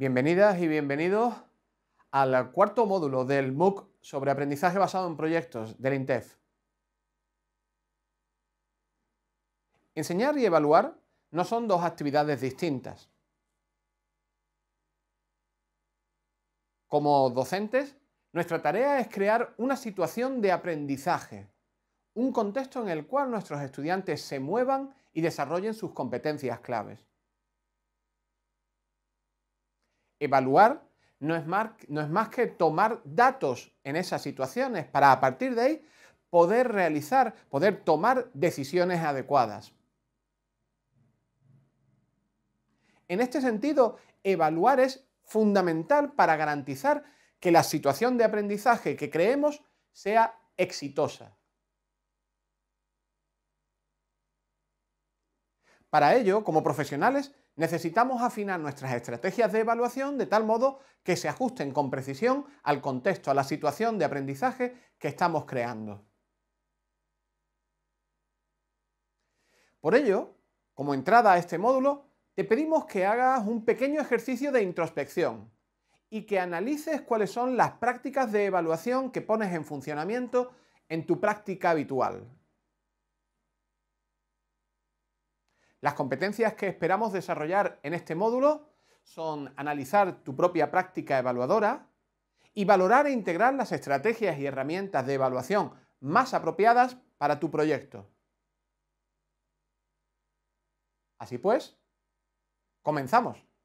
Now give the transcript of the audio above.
Bienvenidas y bienvenidos al cuarto módulo del MOOC sobre aprendizaje basado en proyectos del INTEF. Enseñar y evaluar no son dos actividades distintas. Como docentes, nuestra tarea es crear una situación de aprendizaje, un contexto en el cual nuestros estudiantes se muevan y desarrollen sus competencias claves evaluar no es, más, no es más que tomar datos en esas situaciones para a partir de ahí poder realizar, poder tomar decisiones adecuadas. En este sentido, evaluar es fundamental para garantizar que la situación de aprendizaje que creemos sea exitosa. Para ello, como profesionales, Necesitamos afinar nuestras estrategias de evaluación de tal modo que se ajusten con precisión al contexto, a la situación de aprendizaje que estamos creando. Por ello, como entrada a este módulo, te pedimos que hagas un pequeño ejercicio de introspección y que analices cuáles son las prácticas de evaluación que pones en funcionamiento en tu práctica habitual, Las competencias que esperamos desarrollar en este módulo son analizar tu propia práctica evaluadora y valorar e integrar las estrategias y herramientas de evaluación más apropiadas para tu proyecto. Así pues, comenzamos.